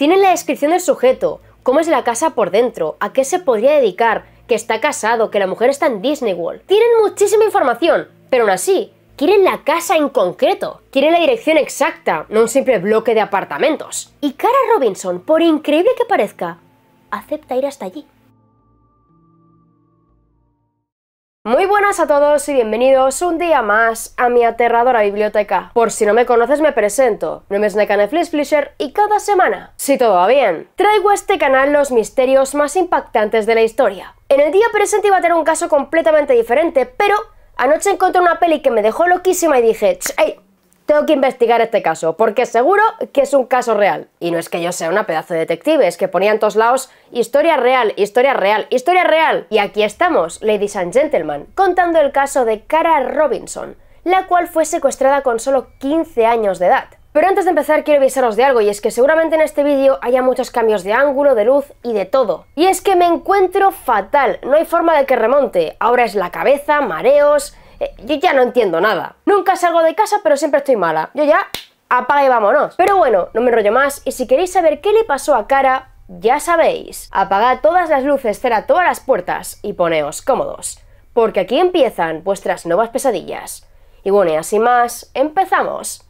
Tienen la descripción del sujeto, cómo es la casa por dentro, a qué se podría dedicar, que está casado, que la mujer está en Disney World. Tienen muchísima información, pero aún así, quieren la casa en concreto, quieren la dirección exacta, no un simple bloque de apartamentos. Y Cara Robinson, por increíble que parezca, acepta ir hasta allí. Muy buenas a todos y bienvenidos un día más a mi aterradora biblioteca. Por si no me conoces me presento, mi nombre es Netflix Fleischer y cada semana, si todo va bien, traigo a este canal los misterios más impactantes de la historia. En el día presente iba a tener un caso completamente diferente, pero anoche encontré una peli que me dejó loquísima y dije, ¡Ey! tengo que investigar este caso, porque seguro que es un caso real. Y no es que yo sea una pedazo de detective, es que ponía en todos lados historia real, historia real, historia real. Y aquí estamos, ladies and gentlemen, contando el caso de Cara Robinson, la cual fue secuestrada con solo 15 años de edad. Pero antes de empezar quiero avisaros de algo y es que seguramente en este vídeo haya muchos cambios de ángulo, de luz y de todo. Y es que me encuentro fatal, no hay forma de que remonte. Ahora es la cabeza, mareos, eh, yo ya no entiendo nada. Nunca salgo de casa, pero siempre estoy mala. Yo ya apaga y vámonos. Pero bueno, no me enrollo más y si queréis saber qué le pasó a Cara, ya sabéis, apagad todas las luces, cera todas las puertas y poneos cómodos, porque aquí empiezan vuestras nuevas pesadillas. Y bueno, y así más, empezamos.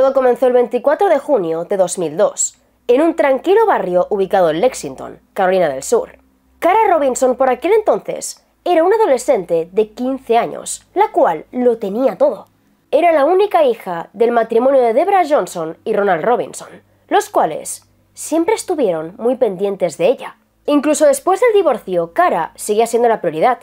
Todo comenzó el 24 de junio de 2002, en un tranquilo barrio ubicado en Lexington, Carolina del Sur. Cara Robinson por aquel entonces era una adolescente de 15 años, la cual lo tenía todo. Era la única hija del matrimonio de Deborah Johnson y Ronald Robinson, los cuales siempre estuvieron muy pendientes de ella. Incluso después del divorcio, Cara seguía siendo la prioridad.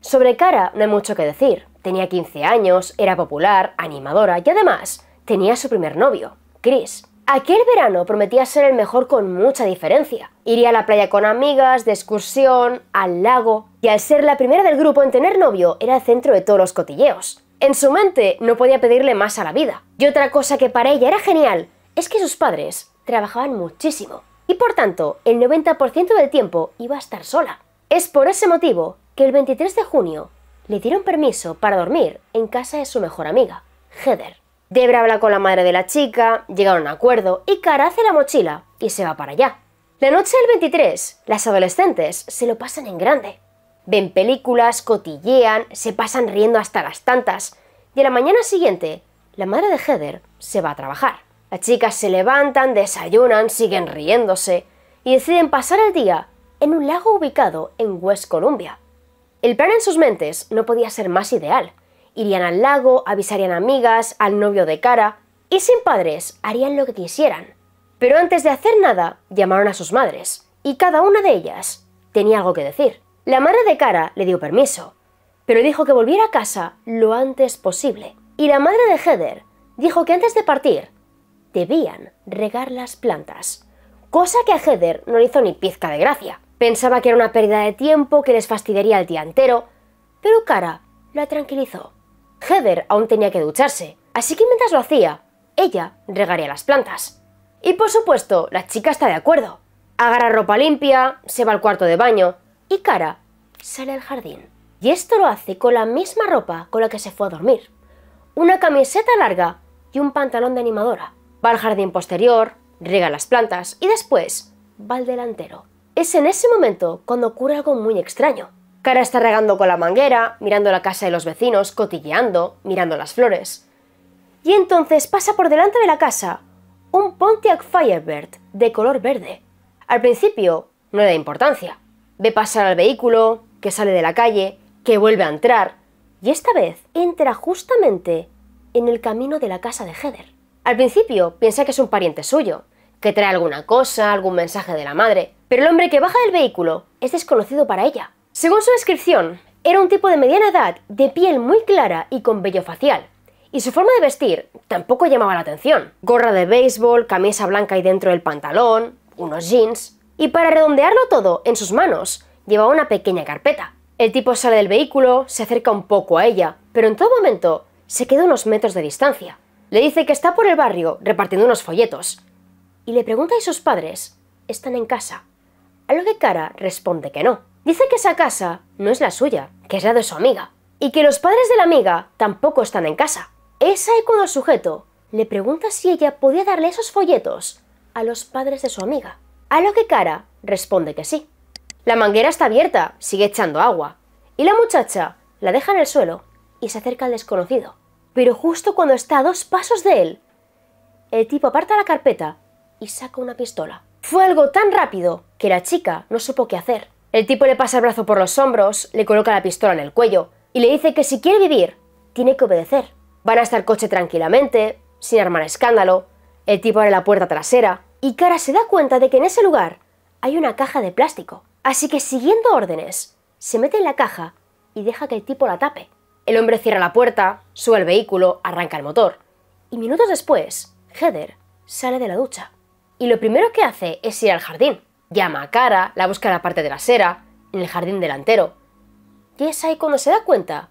Sobre Cara no hay mucho que decir. Tenía 15 años, era popular, animadora y además tenía su primer novio, Chris. Aquel verano prometía ser el mejor con mucha diferencia. Iría a la playa con amigas, de excursión, al lago, y al ser la primera del grupo en tener novio, era el centro de todos los cotilleos. En su mente no podía pedirle más a la vida. Y otra cosa que para ella era genial es que sus padres trabajaban muchísimo y por tanto el 90% del tiempo iba a estar sola. Es por ese motivo que el 23 de junio le dieron permiso para dormir en casa de su mejor amiga, Heather. Debra habla con la madre de la chica, llega a un acuerdo y Cara hace la mochila y se va para allá. La noche del 23, las adolescentes se lo pasan en grande. Ven películas, cotillean, se pasan riendo hasta las tantas y a la mañana siguiente, la madre de Heather se va a trabajar. Las chicas se levantan, desayunan, siguen riéndose y deciden pasar el día en un lago ubicado en West Columbia. El plan en sus mentes no podía ser más ideal. Irían al lago, avisarían a amigas, al novio de cara, y sin padres harían lo que quisieran. Pero antes de hacer nada, llamaron a sus madres, y cada una de ellas tenía algo que decir. La madre de cara le dio permiso, pero dijo que volviera a casa lo antes posible. Y la madre de Heather dijo que antes de partir debían regar las plantas, cosa que a Heather no le hizo ni pizca de gracia. Pensaba que era una pérdida de tiempo que les fastidiaría el día entero, pero Cara la tranquilizó. Heather aún tenía que ducharse, así que mientras lo hacía, ella regaría las plantas. Y por supuesto, la chica está de acuerdo. Agarra ropa limpia, se va al cuarto de baño y Cara sale al jardín. Y esto lo hace con la misma ropa con la que se fue a dormir. Una camiseta larga y un pantalón de animadora. Va al jardín posterior, riega las plantas y después va al delantero. Es en ese momento cuando ocurre algo muy extraño. Cara está regando con la manguera, mirando la casa de los vecinos, cotilleando, mirando las flores. Y entonces pasa por delante de la casa un Pontiac Firebird de color verde. Al principio no le da importancia. Ve pasar al vehículo, que sale de la calle, que vuelve a entrar, y esta vez entra justamente en el camino de la casa de Heather. Al principio piensa que es un pariente suyo, que trae alguna cosa, algún mensaje de la madre, pero el hombre que baja del vehículo es desconocido para ella. Según su descripción, era un tipo de mediana edad, de piel muy clara y con vello facial. Y su forma de vestir tampoco llamaba la atención. Gorra de béisbol, camisa blanca y dentro del pantalón, unos jeans. Y para redondearlo todo, en sus manos llevaba una pequeña carpeta. El tipo sale del vehículo, se acerca un poco a ella, pero en todo momento se queda unos metros de distancia. Le dice que está por el barrio repartiendo unos folletos. Y le pregunta si sus padres están en casa. A lo que Cara responde que no. Dice que esa casa no es la suya, que es la de su amiga, y que los padres de la amiga tampoco están en casa. Es ahí cuando el sujeto le pregunta si ella podía darle esos folletos a los padres de su amiga, a lo que Cara responde que sí. La manguera está abierta, sigue echando agua, y la muchacha la deja en el suelo y se acerca al desconocido. Pero justo cuando está a dos pasos de él, el tipo aparta la carpeta y saca una pistola. Fue algo tan rápido que la chica no supo qué hacer. El tipo le pasa el brazo por los hombros, le coloca la pistola en el cuello y le dice que si quiere vivir, tiene que obedecer. Van hasta el coche tranquilamente, sin armar escándalo, el tipo abre la puerta trasera y Cara se da cuenta de que en ese lugar hay una caja de plástico. Así que siguiendo órdenes, se mete en la caja y deja que el tipo la tape. El hombre cierra la puerta, sube el vehículo, arranca el motor. Y minutos después, Heather sale de la ducha. Y lo primero que hace es ir al jardín llama a Cara, la busca en la parte trasera, en el jardín delantero. Y es ahí cuando se da cuenta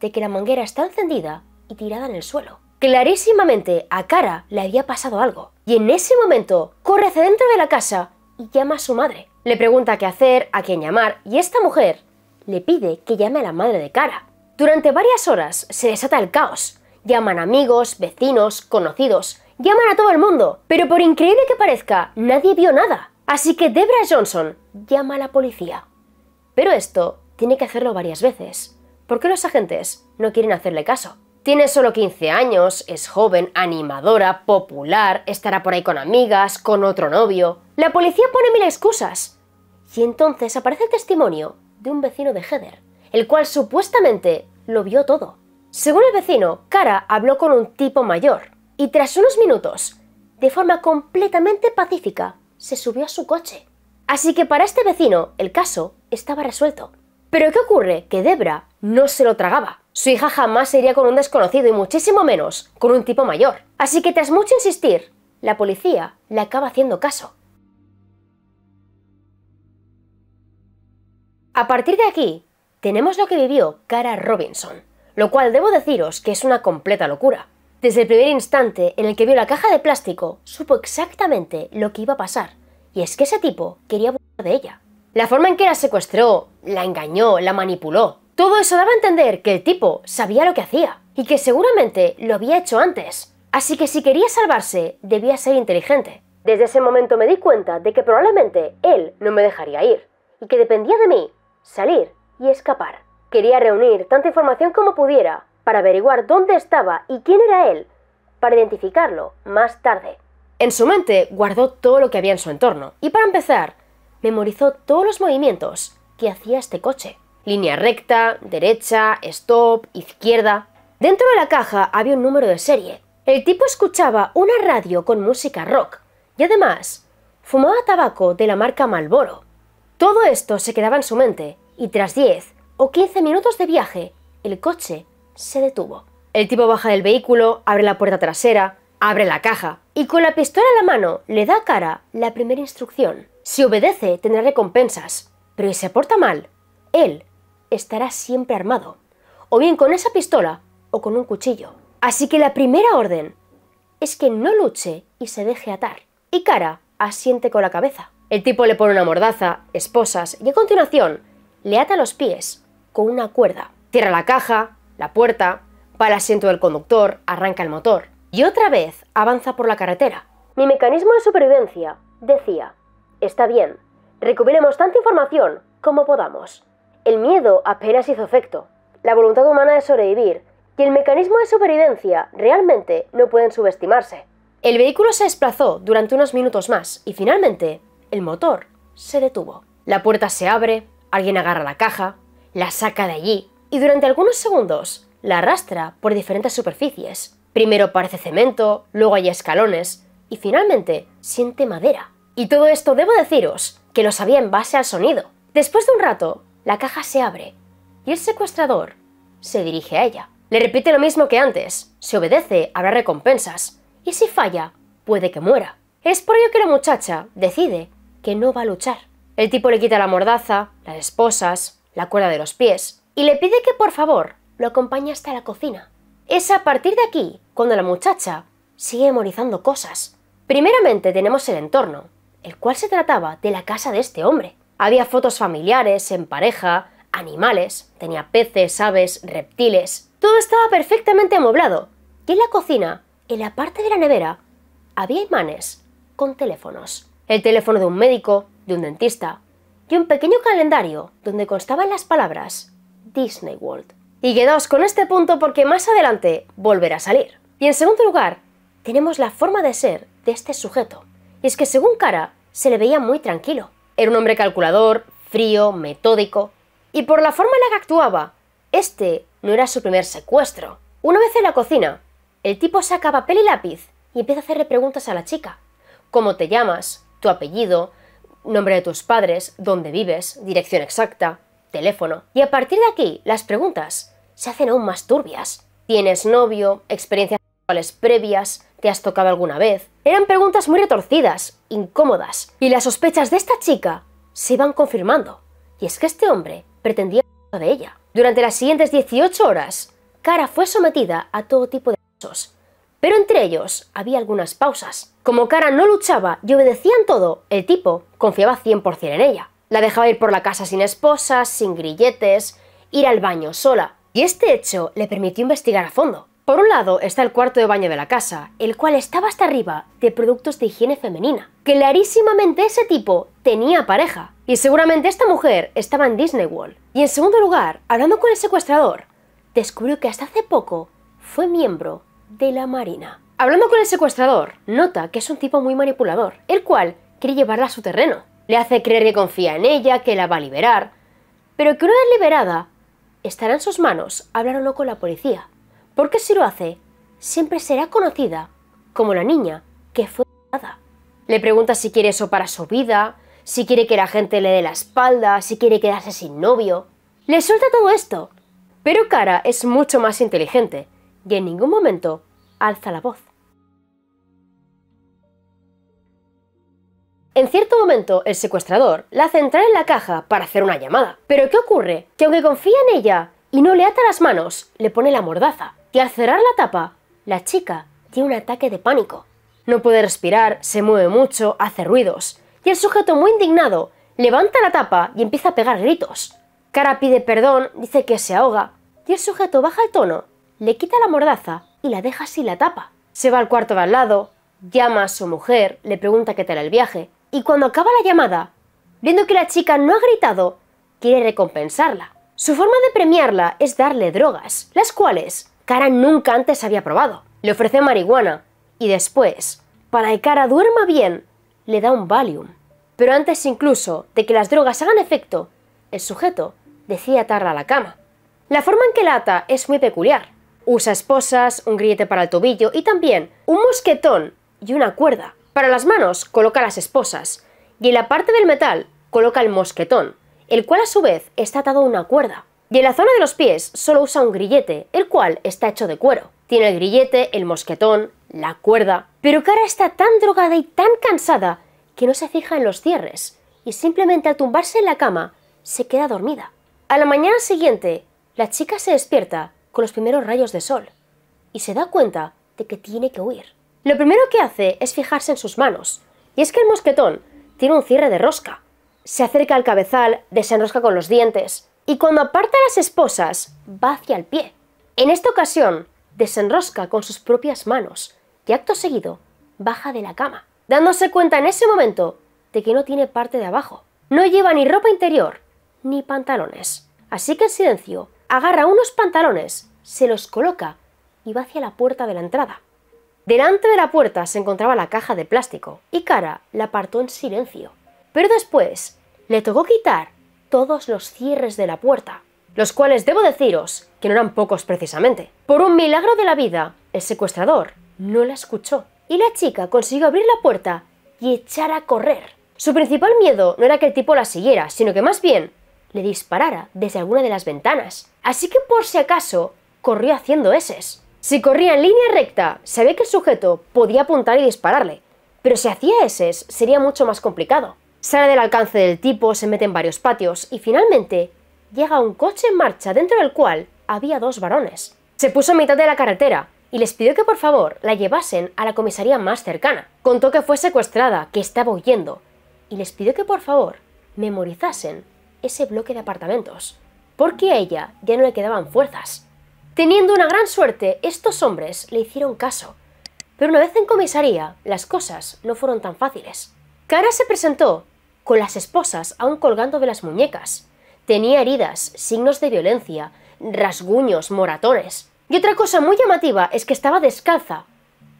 de que la manguera está encendida y tirada en el suelo. Clarísimamente a Cara le había pasado algo. Y en ese momento corre hacia dentro de la casa y llama a su madre. Le pregunta qué hacer, a quién llamar, y esta mujer le pide que llame a la madre de Cara. Durante varias horas se desata el caos. Llaman amigos, vecinos, conocidos, llaman a todo el mundo. Pero por increíble que parezca, nadie vio nada. Así que Debra Johnson llama a la policía. Pero esto tiene que hacerlo varias veces, porque los agentes no quieren hacerle caso. Tiene solo 15 años, es joven, animadora, popular, estará por ahí con amigas, con otro novio. La policía pone mil excusas. Y entonces aparece el testimonio de un vecino de Heather, el cual supuestamente lo vio todo. Según el vecino, Cara habló con un tipo mayor y tras unos minutos, de forma completamente pacífica, se subió a su coche. Así que para este vecino, el caso estaba resuelto. Pero ¿qué ocurre? Que Debra no se lo tragaba. Su hija jamás sería iría con un desconocido y muchísimo menos con un tipo mayor. Así que tras mucho insistir, la policía le acaba haciendo caso. A partir de aquí, tenemos lo que vivió Cara Robinson, lo cual debo deciros que es una completa locura. Desde el primer instante en el que vio la caja de plástico, supo exactamente lo que iba a pasar, y es que ese tipo quería abusar de ella. La forma en que la secuestró, la engañó, la manipuló, todo eso daba a entender que el tipo sabía lo que hacía, y que seguramente lo había hecho antes. Así que si quería salvarse, debía ser inteligente. Desde ese momento me di cuenta de que probablemente él no me dejaría ir, y que dependía de mí salir y escapar. Quería reunir tanta información como pudiera para averiguar dónde estaba y quién era él, para identificarlo más tarde. En su mente guardó todo lo que había en su entorno y para empezar, memorizó todos los movimientos que hacía este coche. Línea recta, derecha, stop, izquierda. Dentro de la caja había un número de serie. El tipo escuchaba una radio con música rock y además fumaba tabaco de la marca Malboro. Todo esto se quedaba en su mente y tras 10 o 15 minutos de viaje, el coche se detuvo. El tipo baja del vehículo, abre la puerta trasera, abre la caja y con la pistola a la mano le da a cara la primera instrucción. Si obedece tendrá recompensas, pero si se porta mal, él estará siempre armado, o bien con esa pistola o con un cuchillo. Así que la primera orden es que no luche y se deje atar. Y Cara asiente con la cabeza. El tipo le pone una mordaza, esposas y a continuación le ata los pies con una cuerda. Cierra la caja, la puerta, para el asiento del conductor, arranca el motor y otra vez avanza por la carretera. Mi mecanismo de supervivencia decía, está bien, recubriremos tanta información como podamos. El miedo apenas hizo efecto. La voluntad humana de sobrevivir y el mecanismo de supervivencia realmente no pueden subestimarse. El vehículo se desplazó durante unos minutos más y finalmente el motor se detuvo. La puerta se abre, alguien agarra la caja, la saca de allí y durante algunos segundos la arrastra por diferentes superficies. Primero parece cemento, luego hay escalones y finalmente siente madera. Y todo esto debo deciros que lo sabía en base al sonido. Después de un rato, la caja se abre y el secuestrador se dirige a ella. Le repite lo mismo que antes, se obedece habrá recompensas y si falla puede que muera. Es por ello que la muchacha decide que no va a luchar. El tipo le quita la mordaza, las esposas, la cuerda de los pies y le pide que por favor lo acompañe hasta la cocina. Es a partir de aquí cuando la muchacha sigue memorizando cosas. Primeramente tenemos el entorno, el cual se trataba de la casa de este hombre. Había fotos familiares, en pareja, animales, tenía peces, aves, reptiles. Todo estaba perfectamente amoblado. Y en la cocina, en la parte de la nevera, había imanes con teléfonos. El teléfono de un médico, de un dentista, y un pequeño calendario donde constaban las palabras Disney World. Y quedaos con este punto porque más adelante volverá a salir. Y en segundo lugar, tenemos la forma de ser de este sujeto. Y es que según cara, se le veía muy tranquilo. Era un hombre calculador, frío, metódico. Y por la forma en la que actuaba, este no era su primer secuestro. Una vez en la cocina, el tipo saca papel y lápiz y empieza a hacerle preguntas a la chica. ¿Cómo te llamas? ¿Tu apellido? ¿Nombre de tus padres? ¿Dónde vives? ¿Dirección exacta? teléfono. Y a partir de aquí, las preguntas se hacen aún más turbias. ¿Tienes novio? ¿Experiencias sexuales previas? ¿Te has tocado alguna vez? Eran preguntas muy retorcidas, incómodas, y las sospechas de esta chica se iban confirmando. Y es que este hombre pretendía de ella. Durante las siguientes 18 horas, Cara fue sometida a todo tipo de abusos, pero entre ellos había algunas pausas. Como Cara no luchaba y obedecía en todo, el tipo confiaba 100% en ella. La dejaba ir por la casa sin esposas, sin grilletes, ir al baño sola. Y este hecho le permitió investigar a fondo. Por un lado está el cuarto de baño de la casa, el cual estaba hasta arriba de productos de higiene femenina. Clarísimamente ese tipo tenía pareja. Y seguramente esta mujer estaba en Disney World. Y en segundo lugar, hablando con el secuestrador, descubrió que hasta hace poco fue miembro de la Marina. Hablando con el secuestrador, nota que es un tipo muy manipulador, el cual quiere llevarla a su terreno. Le hace creer que confía en ella, que la va a liberar, pero que una vez liberada, estará en sus manos hablar o no con la policía, porque si lo hace, siempre será conocida como la niña que fue liberada. Le pregunta si quiere eso para su vida, si quiere que la gente le dé la espalda, si quiere quedarse sin novio. Le suelta todo esto. Pero Cara es mucho más inteligente y en ningún momento alza la voz. En cierto momento, el secuestrador la hace entrar en la caja para hacer una llamada. Pero ¿qué ocurre? Que aunque confía en ella y no le ata las manos, le pone la mordaza. Y al cerrar la tapa, la chica tiene un ataque de pánico. No puede respirar, se mueve mucho, hace ruidos. Y el sujeto, muy indignado, levanta la tapa y empieza a pegar gritos. Cara pide perdón, dice que se ahoga. Y el sujeto baja el tono, le quita la mordaza y la deja sin la tapa. Se va al cuarto de al lado, llama a su mujer, le pregunta qué tal el viaje, y cuando acaba la llamada, viendo que la chica no ha gritado, quiere recompensarla. Su forma de premiarla es darle drogas, las cuales Cara nunca antes había probado. Le ofrece marihuana y después, para que Cara duerma bien, le da un Valium. Pero antes incluso de que las drogas hagan efecto, el sujeto decide atarla a la cama. La forma en que la ata es muy peculiar. Usa esposas, un grillete para el tobillo y también un mosquetón y una cuerda. Para las manos coloca las esposas y en la parte del metal coloca el mosquetón, el cual a su vez está atado a una cuerda. Y en la zona de los pies solo usa un grillete, el cual está hecho de cuero. Tiene el grillete, el mosquetón, la cuerda, pero Cara está tan drogada y tan cansada que no se fija en los cierres y simplemente al tumbarse en la cama se queda dormida. A la mañana siguiente, la chica se despierta con los primeros rayos de sol y se da cuenta de que tiene que huir. Lo primero que hace es fijarse en sus manos, y es que el mosquetón tiene un cierre de rosca. Se acerca al cabezal, desenrosca con los dientes, y cuando aparta las esposas, va hacia el pie. En esta ocasión, desenrosca con sus propias manos, y acto seguido, baja de la cama, dándose cuenta en ese momento de que no tiene parte de abajo. No lleva ni ropa interior, ni pantalones. Así que en silencio, agarra unos pantalones, se los coloca y va hacia la puerta de la entrada. Delante de la puerta se encontraba la caja de plástico y Cara la apartó en silencio. Pero después le tocó quitar todos los cierres de la puerta, los cuales debo deciros que no eran pocos precisamente. Por un milagro de la vida, el secuestrador no la escuchó y la chica consiguió abrir la puerta y echar a correr. Su principal miedo no era que el tipo la siguiera, sino que más bien le disparara desde alguna de las ventanas. Así que por si acaso, corrió haciendo eses. Si corría en línea recta, se ve que el sujeto podía apuntar y dispararle, pero si hacía ese sería mucho más complicado. Sale del alcance del tipo, se mete en varios patios y finalmente llega un coche en marcha dentro del cual había dos varones. Se puso a mitad de la carretera y les pidió que por favor la llevasen a la comisaría más cercana. Contó que fue secuestrada, que estaba huyendo y les pidió que por favor memorizasen ese bloque de apartamentos, porque a ella ya no le quedaban fuerzas. Teniendo una gran suerte, estos hombres le hicieron caso. Pero una vez en comisaría, las cosas no fueron tan fáciles. Cara se presentó con las esposas aún colgando de las muñecas. Tenía heridas, signos de violencia, rasguños, moratones. Y otra cosa muy llamativa es que estaba descalza.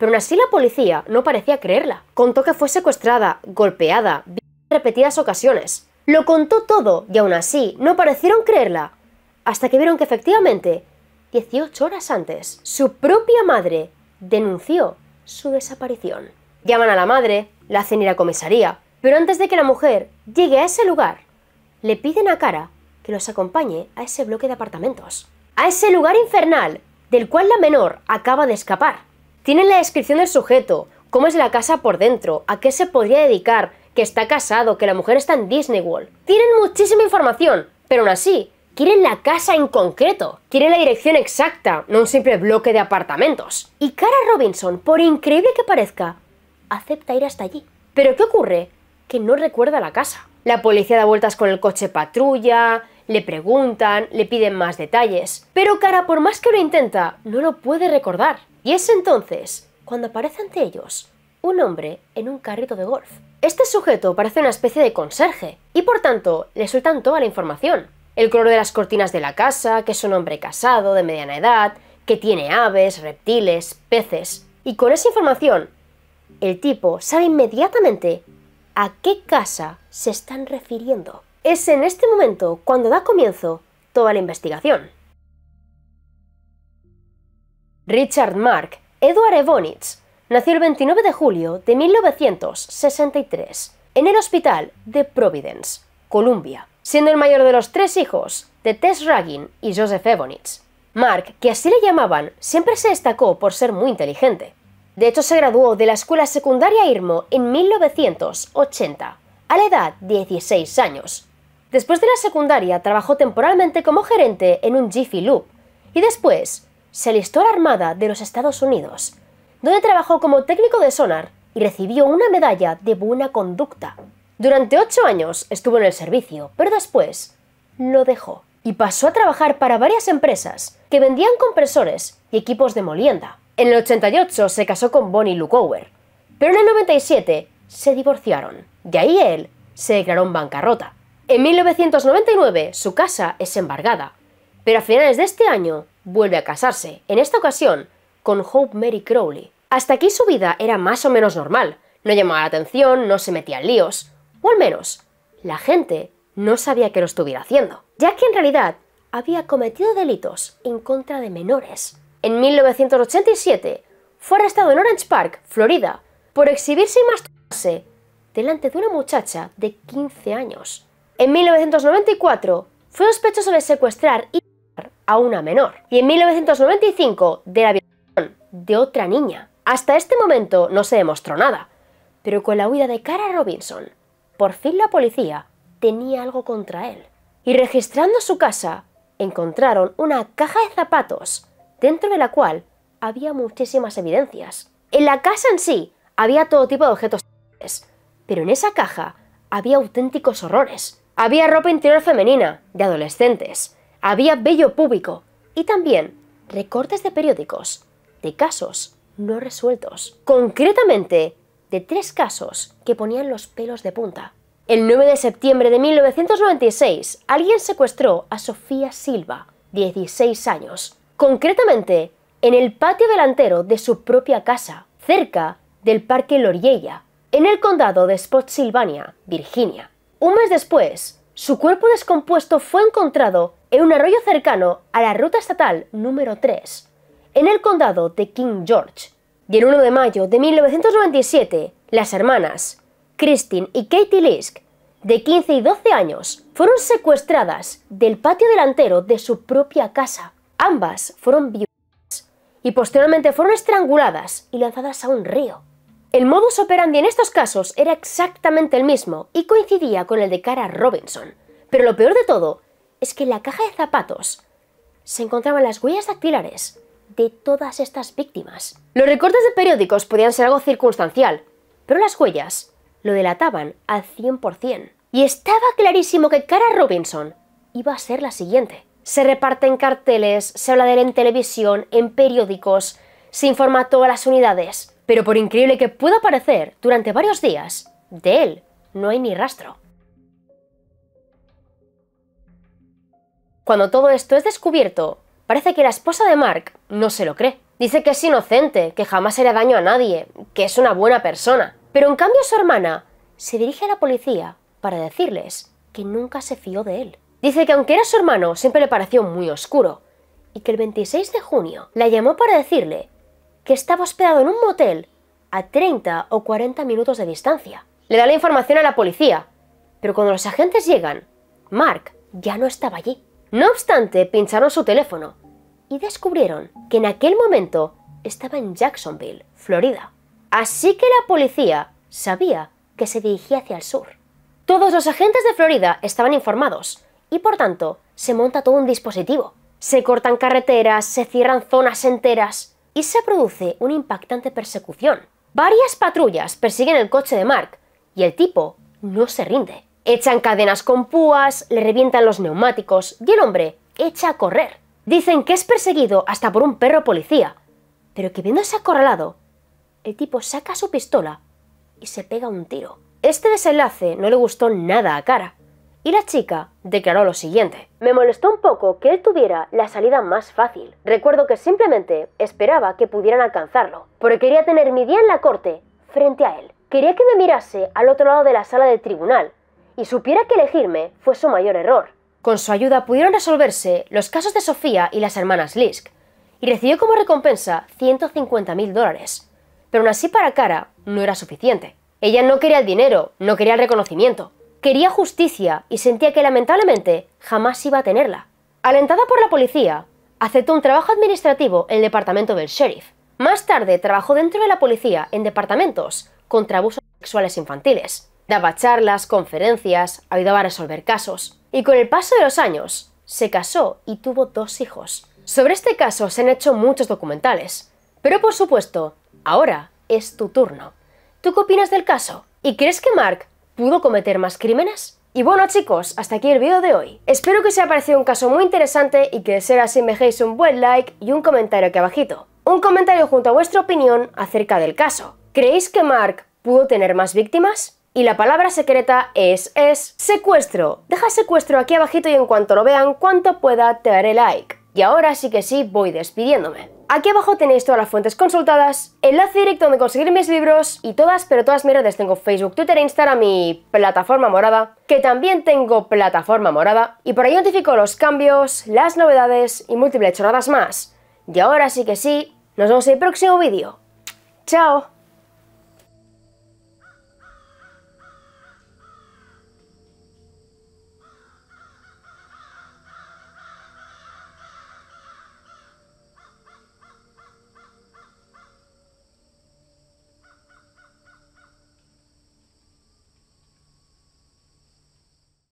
Pero aún así la policía no parecía creerla. Contó que fue secuestrada, golpeada, en repetidas ocasiones. Lo contó todo y aún así no parecieron creerla. Hasta que vieron que efectivamente 18 horas antes, su propia madre denunció su desaparición. Llaman a la madre, la hacen ir a comisaría, pero antes de que la mujer llegue a ese lugar, le piden a Cara que los acompañe a ese bloque de apartamentos, a ese lugar infernal del cual la menor acaba de escapar. Tienen la descripción del sujeto, cómo es la casa por dentro, a qué se podría dedicar, que está casado, que la mujer está en Disney World. Tienen muchísima información, pero aún así Quieren la casa en concreto, quieren la dirección exacta, no un simple bloque de apartamentos. Y Cara Robinson, por increíble que parezca, acepta ir hasta allí. Pero ¿qué ocurre? Que no recuerda la casa. La policía da vueltas con el coche patrulla, le preguntan, le piden más detalles. Pero Cara, por más que lo intenta, no lo puede recordar. Y es entonces cuando aparece ante ellos un hombre en un carrito de golf. Este sujeto parece una especie de conserje y por tanto le sueltan toda la información el color de las cortinas de la casa, que es un hombre casado, de mediana edad, que tiene aves, reptiles, peces. Y con esa información, el tipo sabe inmediatamente a qué casa se están refiriendo. Es en este momento cuando da comienzo toda la investigación. Richard Mark Edward Evonitz nació el 29 de julio de 1963 en el hospital de Providence, Columbia, siendo el mayor de los tres hijos de Tess Ragin y Joseph Ebonitz. Mark, que así le llamaban, siempre se destacó por ser muy inteligente. De hecho, se graduó de la escuela secundaria Irmo en 1980, a la edad de 16 años. Después de la secundaria, trabajó temporalmente como gerente en un Jiffy Loop y después se alistó a la Armada de los Estados Unidos, donde trabajó como técnico de sonar y recibió una medalla de buena conducta. Durante ocho años estuvo en el servicio, pero después lo dejó y pasó a trabajar para varias empresas que vendían compresores y equipos de molienda. En el 88 se casó con Bonnie Lucower, pero en el 97 se divorciaron. De ahí él se declaró en bancarrota. En 1999 su casa es embargada, pero a finales de este año vuelve a casarse, en esta ocasión con Hope Mary Crowley. Hasta aquí su vida era más o menos normal, no llamaba la atención, no se metía en líos, o al menos la gente no sabía que lo estuviera haciendo, ya que en realidad había cometido delitos en contra de menores. En 1987 fue arrestado en Orange Park, Florida, por exhibirse y masturbarse delante de una muchacha de 15 años. En 1994 fue sospechoso de secuestrar y a una menor y en 1995 de la violación de otra niña. Hasta este momento no se demostró nada, pero con la huida de Cara Robinson por fin la policía tenía algo contra él. Y registrando su casa, encontraron una caja de zapatos, dentro de la cual había muchísimas evidencias. En la casa en sí había todo tipo de objetos, pero en esa caja había auténticos horrores. Había ropa interior femenina, de adolescentes, había vello público y también recortes de periódicos, de casos no resueltos. Concretamente, tres casos que ponían los pelos de punta. El 9 de septiembre de 1996, alguien secuestró a Sofía Silva, 16 años, concretamente en el patio delantero de su propia casa, cerca del Parque Loriella, en el condado de Spotsylvania, Virginia. Un mes después, su cuerpo descompuesto fue encontrado en un arroyo cercano a la ruta estatal número 3, en el condado de King George, y el 1 de mayo de 1997, las hermanas, Christine y Katie Lisk, de 15 y 12 años, fueron secuestradas del patio delantero de su propia casa. Ambas fueron violadas y posteriormente fueron estranguladas y lanzadas a un río. El modus operandi en estos casos era exactamente el mismo y coincidía con el de Cara Robinson. Pero lo peor de todo es que en la caja de zapatos se encontraban las huellas dactilares de todas estas víctimas. Los recortes de periódicos podían ser algo circunstancial, pero las huellas lo delataban al 100%. Y estaba clarísimo que Cara Robinson iba a ser la siguiente. Se reparte en carteles, se habla de él en televisión, en periódicos, se informa a todas las unidades. Pero por increíble que pueda parecer, durante varios días, de él no hay ni rastro. Cuando todo esto es descubierto, parece que la esposa de Mark no se lo cree. Dice que es inocente, que jamás haría daño a nadie, que es una buena persona. Pero en cambio su hermana se dirige a la policía para decirles que nunca se fió de él. Dice que aunque era su hermano, siempre le pareció muy oscuro, y que el 26 de junio la llamó para decirle que estaba hospedado en un motel a 30 o 40 minutos de distancia. Le da la información a la policía, pero cuando los agentes llegan, Mark ya no estaba allí. No obstante, pincharon su teléfono y descubrieron que en aquel momento estaba en Jacksonville, Florida. Así que la policía sabía que se dirigía hacia el sur. Todos los agentes de Florida estaban informados y por tanto se monta todo un dispositivo. Se cortan carreteras, se cierran zonas enteras y se produce una impactante persecución. Varias patrullas persiguen el coche de Mark y el tipo no se rinde. Echan cadenas con púas, le revientan los neumáticos y el hombre echa a correr. Dicen que es perseguido hasta por un perro policía, pero que viéndose acorralado, el tipo saca su pistola y se pega un tiro. Este desenlace no le gustó nada a Cara, y la chica declaró lo siguiente. Me molestó un poco que él tuviera la salida más fácil. Recuerdo que simplemente esperaba que pudieran alcanzarlo, porque quería tener mi día en la corte frente a él. Quería que me mirase al otro lado de la sala del tribunal y supiera que elegirme fue su mayor error. Con su ayuda pudieron resolverse los casos de Sofía y las hermanas Lisk, y recibió como recompensa 150.000 dólares. Pero aún así para Cara no era suficiente. Ella no quería el dinero, no quería el reconocimiento, quería justicia y sentía que lamentablemente jamás iba a tenerla. Alentada por la policía, aceptó un trabajo administrativo en el departamento del sheriff. Más tarde trabajó dentro de la policía en departamentos contra abusos sexuales infantiles. Daba charlas, conferencias, ayudaba a resolver casos y con el paso de los años se casó y tuvo dos hijos. Sobre este caso se han hecho muchos documentales, pero por supuesto, ahora es tu turno. ¿Tú qué opinas del caso? ¿Y crees que Mark pudo cometer más crímenes? Y bueno chicos, hasta aquí el vídeo de hoy. Espero que os haya parecido un caso muy interesante y que de ser así me dejéis un buen like y un comentario aquí abajito. Un comentario junto a vuestra opinión acerca del caso. ¿Creéis que Mark pudo tener más víctimas? Y la palabra secreta es es secuestro. Deja secuestro aquí abajito y en cuanto lo vean, cuanto pueda te daré like. Y ahora sí que sí voy despidiéndome. Aquí abajo tenéis todas las fuentes consultadas, enlace directo donde conseguir mis libros y todas, pero todas mis redes. Tengo Facebook, Twitter, Instagram y plataforma morada, que también tengo plataforma morada. Y por ahí notifico los cambios, las novedades y múltiples chorradas más. Y ahora sí que sí, nos vemos en el próximo vídeo. ¡Chao!